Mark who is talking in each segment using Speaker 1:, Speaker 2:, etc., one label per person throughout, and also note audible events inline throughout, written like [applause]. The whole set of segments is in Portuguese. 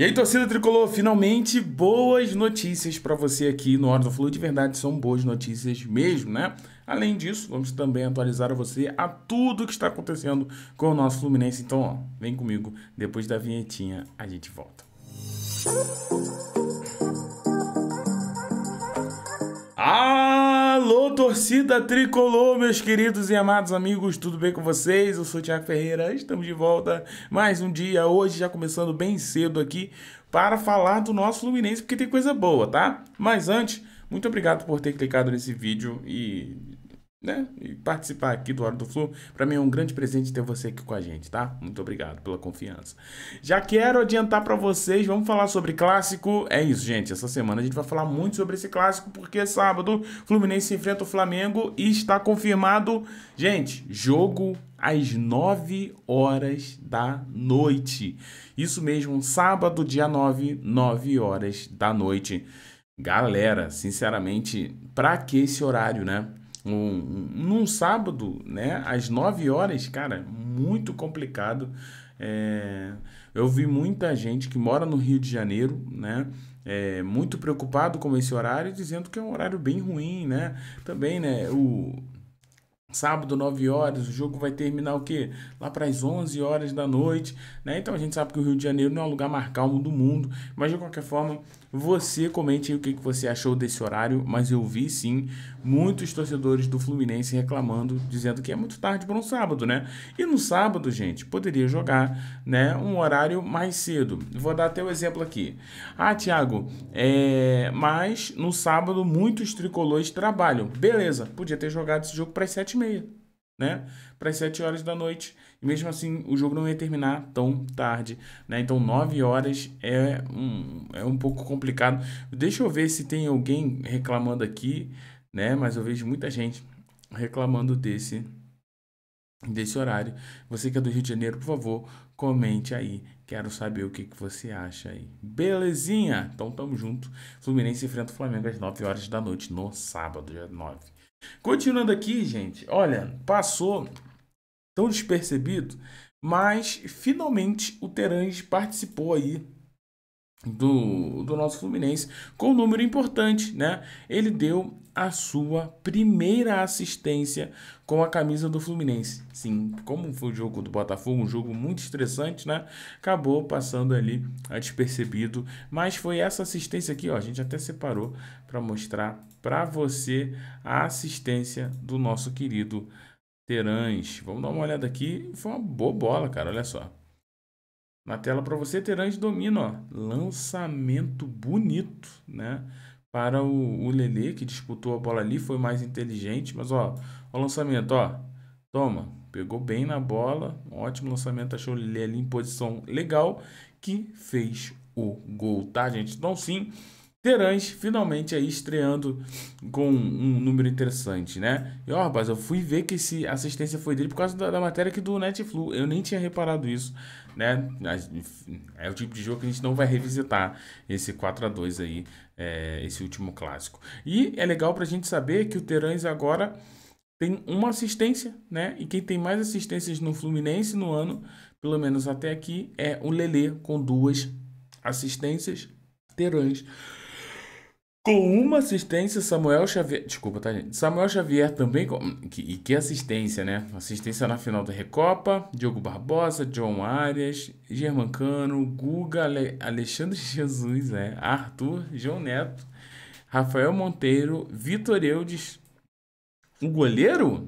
Speaker 1: E aí, torcida tricolor, finalmente boas notícias para você aqui no Hora do Flu. De verdade, são boas notícias mesmo, né? Além disso, vamos também atualizar você a tudo que está acontecendo com o nosso Fluminense. Então, ó, vem comigo, depois da vinhetinha a gente volta. Ah! Alô, torcida tricolor, meus queridos e amados amigos, tudo bem com vocês? Eu sou o Thiago Ferreira, estamos de volta mais um dia hoje, já começando bem cedo aqui para falar do nosso Fluminense, porque tem coisa boa, tá? Mas antes, muito obrigado por ter clicado nesse vídeo e né? E participar aqui do Hora do Flu. Para mim é um grande presente ter você aqui com a gente, tá? Muito obrigado pela confiança. Já quero adiantar para vocês, vamos falar sobre clássico. É isso, gente. Essa semana a gente vai falar muito sobre esse clássico, porque sábado Fluminense enfrenta o Flamengo e está confirmado, gente, jogo às 9 horas da noite. Isso mesmo, sábado, dia 9, 9 horas da noite. Galera, sinceramente, para que esse horário, né? um, num sábado, né, às 9 horas, cara, muito complicado. É, eu vi muita gente que mora no Rio de Janeiro, né, é, muito preocupado com esse horário, dizendo que é um horário bem ruim, né, também, né, o Sábado, 9 horas, o jogo vai terminar o quê? Lá para as 11 horas da noite, né? Então a gente sabe que o Rio de Janeiro não é o lugar mais calmo do mundo, mas de qualquer forma, você comente aí o que, que você achou desse horário, mas eu vi sim muitos torcedores do Fluminense reclamando, dizendo que é muito tarde para um sábado, né? E no sábado, gente, poderia jogar, né, um horário mais cedo. Vou dar até o um exemplo aqui. Ah, Thiago, é... mas no sábado muitos tricolores trabalham. Beleza, podia ter jogado esse jogo para as 7 meia, né? Para as 7 horas da noite. E mesmo assim, o jogo não ia terminar tão tarde, né? Então, 9 horas é um, é um pouco complicado. Deixa eu ver se tem alguém reclamando aqui, né? Mas eu vejo muita gente reclamando desse desse horário. Você que é do Rio de Janeiro, por favor, comente aí. Quero saber o que, que você acha aí. Belezinha? Então tamo junto. Fluminense enfrenta o Flamengo às 9 horas da noite no sábado, dia 9. Continuando aqui, gente, olha, passou tão despercebido, mas finalmente o Terange participou aí do, do nosso Fluminense com um número importante, né? Ele deu a sua primeira assistência com a camisa do Fluminense. Sim, como foi o jogo do Botafogo, um jogo muito estressante, né? Acabou passando ali despercebido, mas foi essa assistência aqui, ó, a gente até separou para mostrar para você a assistência do nosso querido Terãs. Vamos dar uma olhada aqui, foi uma boa bola, cara, olha só. Na tela para você ter antes domina, ó. Lançamento bonito, né? Para o, o Lele, que disputou a bola ali, foi mais inteligente, mas ó, o lançamento, ó. Toma, pegou bem na bola, ótimo lançamento, achou o Lele ali em posição legal, que fez o gol, tá, gente? Então, sim, Terãs finalmente aí estreando com um número interessante, né? E ó, rapaz, eu fui ver que esse assistência foi dele por causa da, da matéria que do Netflu. Eu nem tinha reparado isso, né? É o tipo de jogo que a gente não vai revisitar esse 4 a 2 aí, é, esse último clássico. E é legal pra gente saber que o Terãs agora tem uma assistência, né? E quem tem mais assistências no Fluminense no ano, pelo menos até aqui, é o Lelê com duas assistências. Terãs com uma assistência, Samuel Xavier. Desculpa, tá, gente? Samuel Xavier também. E que assistência, né? Assistência na final da Recopa. Diogo Barbosa, John Arias, Germancano, Guga, Ale... Alexandre [laughs] Jesus, né? Arthur, João Neto, Rafael Monteiro, Vitor Eudes. O goleiro?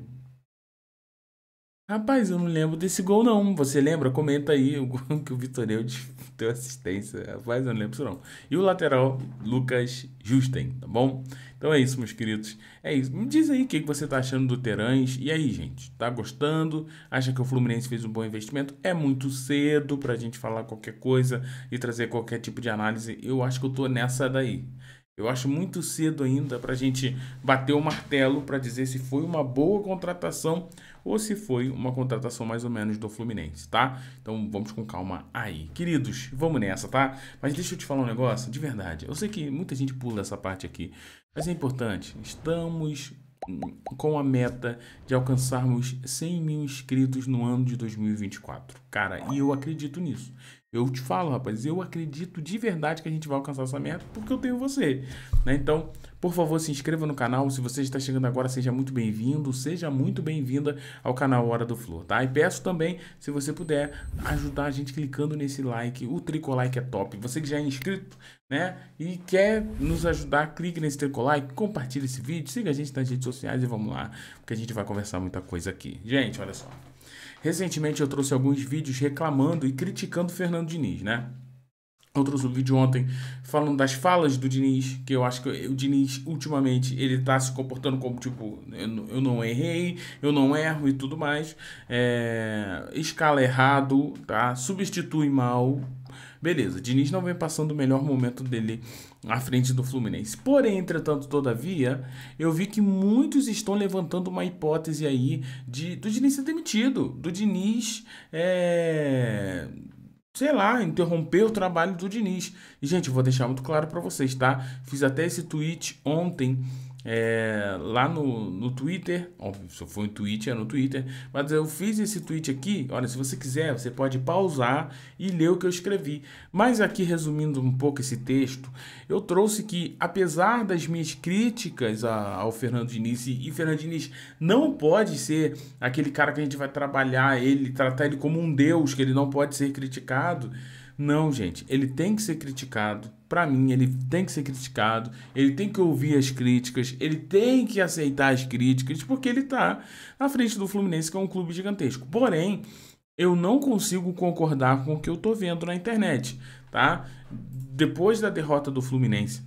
Speaker 1: Rapaz, eu não lembro desse gol, não. Você lembra? Comenta aí o gol [laughs] que o Vitor Eudes [laughs] deu assistência. Rapaz, eu não lembro isso, não. E o lateral, Lucas Justen, tá bom? Então é isso, meus queridos. É isso. Me diz aí o que você tá achando do Terãs. E aí, gente? Tá gostando? Acha que o Fluminense fez um bom investimento? É muito cedo pra gente falar qualquer coisa e trazer qualquer tipo de análise. Eu acho que eu tô nessa daí. Eu acho muito cedo ainda pra gente bater o martelo para dizer se foi uma boa contratação ou se foi uma contratação mais ou menos do Fluminense, tá? Então vamos com calma aí. Queridos, vamos nessa, tá? Mas deixa eu te falar um negócio, de verdade. Eu sei que muita gente pula essa parte aqui, mas é importante. Estamos com a meta de alcançarmos 100 mil inscritos no ano de 2024. Cara, e eu acredito nisso. Eu te falo, rapaz, eu acredito de verdade que a gente vai alcançar essa meta porque eu tenho você. Né? Então, por favor, se inscreva no canal. Se você está chegando agora, seja muito bem-vindo, seja muito bem-vinda ao canal Hora do Flor, tá? E peço também, se você puder, ajudar a gente clicando nesse like. O tricolike é top. Você que já é inscrito, né? E quer nos ajudar, clique nesse tricolike, compartilhe esse vídeo, siga a gente nas redes sociais e vamos lá, porque a gente vai conversar muita coisa aqui. Gente, olha só. Recentemente eu trouxe alguns vídeos reclamando e criticando o Fernando Diniz, né? Eu trouxe um vídeo ontem falando das falas do Diniz, que eu acho que o Diniz, ultimamente, ele tá se comportando como, tipo, eu, eu não errei, eu não erro e tudo mais. É, escala errado, tá? Substitui mal, Beleza, o Diniz não vem passando o melhor momento dele à frente do Fluminense. Porém, entretanto, todavia, eu vi que muitos estão levantando uma hipótese aí de do Diniz ser demitido, do Diniz é, sei lá, interromper o trabalho do Diniz. E, gente, vou deixar muito claro para vocês, tá? Fiz até esse tweet ontem é, lá no, no Twitter. Óbvio, se foi um tweet, é no Twitter. Mas eu fiz esse tweet aqui. Olha, se você quiser, você pode pausar e ler o que eu escrevi. Mas aqui, resumindo um pouco esse texto, eu trouxe que, apesar das minhas críticas a, ao Fernando Diniz, e Fernando Diniz não pode ser aquele cara que a gente vai trabalhar ele, tratar ele como um deus, que ele não pode ser criticado. Não, gente, ele tem que ser criticado. Para mim, ele tem que ser criticado, ele tem que ouvir as críticas, ele tem que aceitar as críticas, porque ele tá na frente do Fluminense, que é um clube gigantesco. Porém, eu não consigo concordar com o que eu tô vendo na internet, tá? Depois da derrota do Fluminense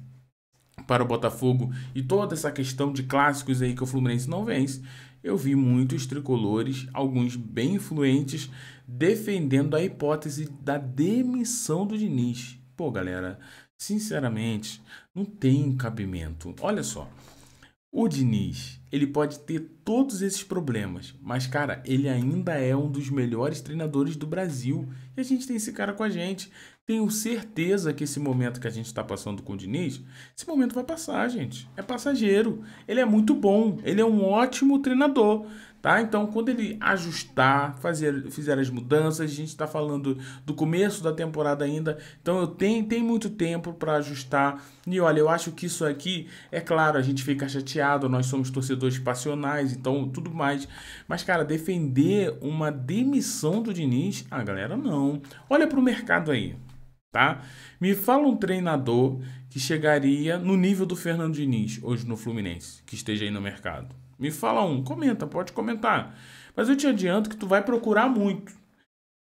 Speaker 1: para o Botafogo e toda essa questão de clássicos aí que o Fluminense não vence, eu vi muitos tricolores, alguns bem influentes, defendendo a hipótese da demissão do Diniz. Pô, galera, sinceramente, não tem cabimento. Olha só, o Diniz, ele pode ter todos esses problemas, mas cara, ele ainda é um dos melhores treinadores do Brasil e a gente tem esse cara com a gente. Tenho certeza que esse momento que a gente está passando com o Diniz, esse momento vai passar, gente. É passageiro. Ele é muito bom. Ele é um ótimo treinador. Tá? Então, quando ele ajustar, fazer, fizer as mudanças, a gente está falando do começo da temporada ainda. Então, eu tenho, tem muito tempo para ajustar. E olha, eu acho que isso aqui, é claro, a gente fica chateado, nós somos torcedores passionais, então tudo mais. Mas, cara, defender uma demissão do Diniz, a galera não. Olha para o mercado aí tá? Me fala um treinador que chegaria no nível do Fernando Diniz hoje no Fluminense, que esteja aí no mercado. Me fala um, comenta, pode comentar. Mas eu te adianto que tu vai procurar muito.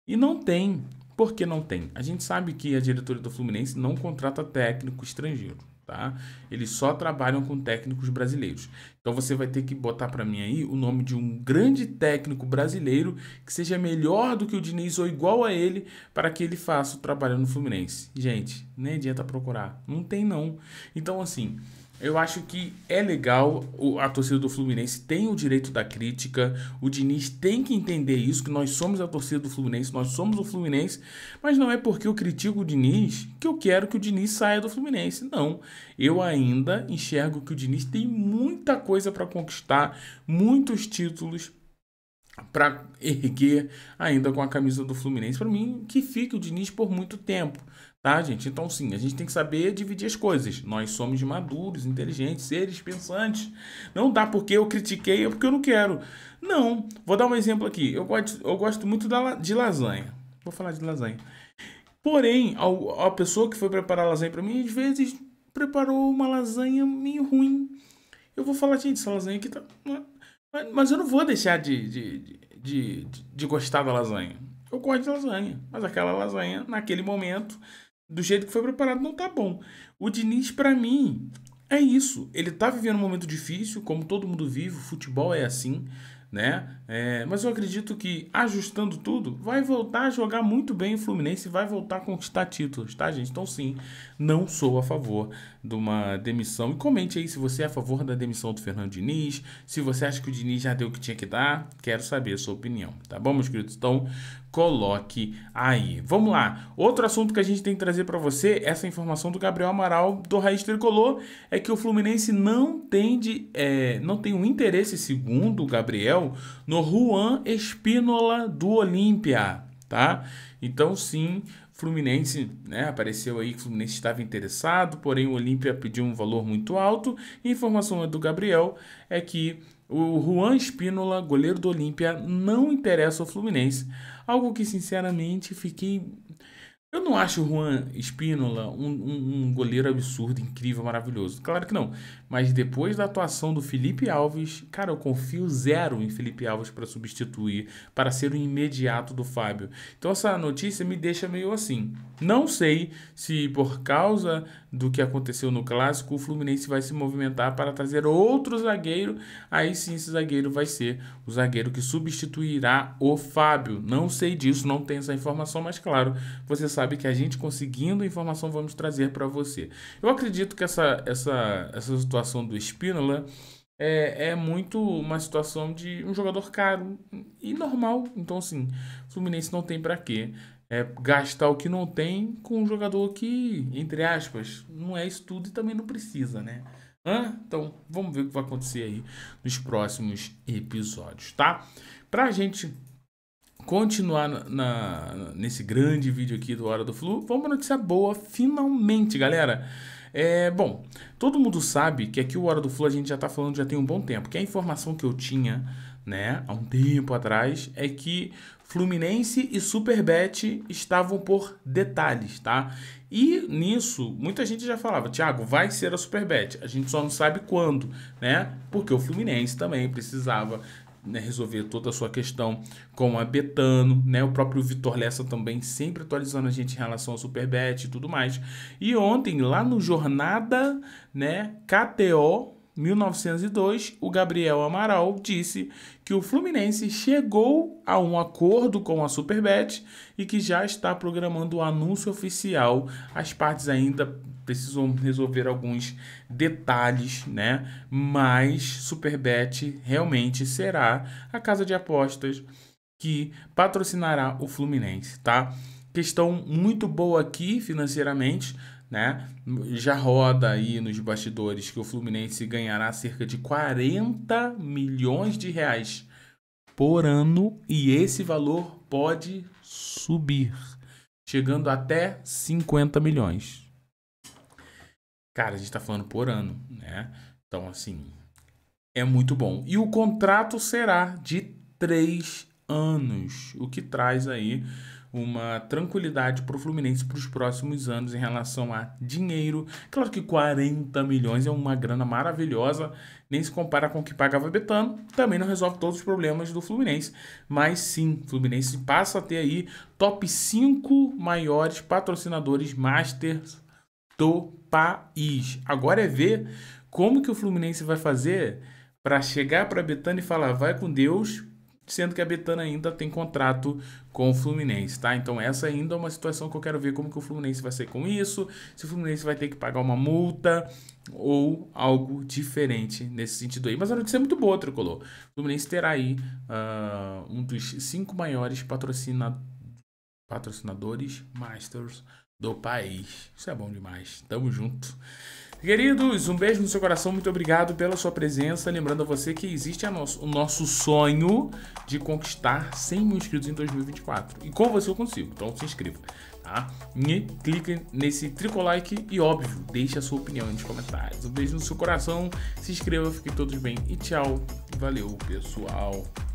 Speaker 1: E não tem. Por que não tem? A gente sabe que a diretoria do Fluminense não contrata técnico estrangeiro tá? Eles só trabalham com técnicos brasileiros. Então você vai ter que botar para mim aí o nome de um grande técnico brasileiro que seja melhor do que o Diniz ou igual a ele para que ele faça o trabalho no Fluminense. Gente, nem adianta procurar, não tem não. Então assim, eu acho que é legal, a torcida do Fluminense tem o direito da crítica, o Diniz tem que entender isso, que nós somos a torcida do Fluminense, nós somos o Fluminense, mas não é porque eu critico o Diniz que eu quero que o Diniz saia do Fluminense, não. Eu ainda enxergo que o Diniz tem muita coisa para conquistar, muitos títulos para erguer ainda com a camisa do Fluminense. Para mim, que fique o Diniz por muito tempo. Tá, gente? Então, sim, a gente tem que saber dividir as coisas. Nós somos maduros, inteligentes, seres pensantes. Não dá porque eu critiquei, é porque eu não quero. Não. Vou dar um exemplo aqui. Eu gosto, eu gosto muito da, de lasanha. Vou falar de lasanha. Porém, a, a pessoa que foi preparar lasanha para mim, às vezes, preparou uma lasanha meio ruim. Eu vou falar, gente, essa lasanha aqui tá. Mas eu não vou deixar de, de, de, de, de gostar da lasanha. Eu gosto de lasanha, mas aquela lasanha, naquele momento, do jeito que foi preparado não tá bom. O Diniz, para mim, é isso. Ele tá vivendo um momento difícil, como todo mundo vive, o futebol é assim, né? É, mas eu acredito que, ajustando tudo, vai voltar a jogar muito bem o Fluminense e vai voltar a conquistar títulos, tá, gente? Então, sim, não sou a favor de uma demissão. E comente aí se você é a favor da demissão do Fernando Diniz, se você acha que o Diniz já deu o que tinha que dar. Quero saber a sua opinião, tá bom, meus queridos? Então, coloque aí. Vamos lá. Outro assunto que a gente tem que trazer para você, essa informação do Gabriel Amaral do Raiz Tricolor, é que o Fluminense não tem, de, é, não tem um interesse, segundo o Gabriel, no Juan Espínola do Olímpia, tá? Então sim, Fluminense, né, apareceu aí que o Fluminense estava interessado, porém o Olímpia pediu um valor muito alto. E a informação é do Gabriel é que o Juan Espínola, goleiro do Olímpia, não interessa ao Fluminense. Algo que, sinceramente, fiquei. Eu não acho o Juan Espínola um, um, um, goleiro absurdo, incrível, maravilhoso. Claro que não. Mas depois da atuação do Felipe Alves, cara, eu confio zero em Felipe Alves para substituir, para ser o imediato do Fábio. Então essa notícia me deixa meio assim. Não sei se por causa do que aconteceu no clássico, o Fluminense vai se movimentar para trazer outro zagueiro. Aí sim esse zagueiro vai ser o zagueiro que substituirá o Fábio. Não sei disso, não tenho essa informação, mas claro, você sabe que a gente conseguindo informação vamos trazer para você. Eu acredito que essa essa essa situação situação do Spínola é, é muito uma situação de um jogador caro e normal. Então, assim, Fluminense não tem para quê é, gastar o que não tem com um jogador que, entre aspas, não é isso tudo e também não precisa, né? Hã? Então, vamos ver o que vai acontecer aí nos próximos episódios, tá? Pra gente continuar na, na, nesse grande vídeo aqui do Hora do Flu, vamos notícia boa, finalmente, galera. É, bom, todo mundo sabe que aqui o Hora do Flu a gente já está falando já tem um bom tempo, que a informação que eu tinha, né, há um tempo atrás, é que Fluminense e Superbet estavam por detalhes, tá? E nisso, muita gente já falava, Thiago, vai ser a Superbet. A gente só não sabe quando, né? Porque o Fluminense também precisava né, resolver toda a sua questão com a Betano, né? O próprio Vitor Lessa também sempre atualizando a gente em relação ao Superbet e tudo mais. E ontem, lá no Jornada, né, KTO 1902, o Gabriel Amaral disse que o Fluminense chegou a um acordo com a Superbet e que já está programando o anúncio oficial. As partes ainda precisam resolver alguns detalhes, né? Mas Superbet realmente será a casa de apostas que patrocinará o Fluminense, tá? Questão muito boa aqui financeiramente, né? Já roda aí nos bastidores que o Fluminense ganhará cerca de 40 milhões de reais por ano e esse valor pode subir, chegando até 50 milhões. Cara, a gente está falando por ano, né? Então, assim, é muito bom. E o contrato será de três anos, o que traz aí uma tranquilidade para o Fluminense para os próximos anos em relação a dinheiro. Claro que 40 milhões é uma grana maravilhosa, nem se compara com o que pagava Betano, também não resolve todos os problemas do Fluminense. Mas sim, o Fluminense passa a ter aí top 5 maiores patrocinadores masters do país. Agora é ver como que o Fluminense vai fazer para chegar para a e falar vai com Deus, sendo que a Betana ainda tem contrato com o Fluminense, tá? Então essa ainda é uma situação que eu quero ver como que o Fluminense vai ser com isso, se o Fluminense vai ter que pagar uma multa ou algo diferente nesse sentido aí. Mas a notícia é muito boa, Tricolor. O Fluminense terá aí uh, um dos cinco maiores patrocinadores Masters do país. Isso é bom demais. Tamo junto. Queridos, um beijo no seu coração, muito obrigado pela sua presença. Lembrando a você que existe nosso, o nosso sonho de conquistar 100 mil inscritos em 2024. E com você eu consigo, então se inscreva. Tá? E clique nesse tricolike e, óbvio, deixe a sua opinião nos comentários. Um beijo no seu coração, se inscreva, fiquem todos bem e tchau. Valeu, pessoal.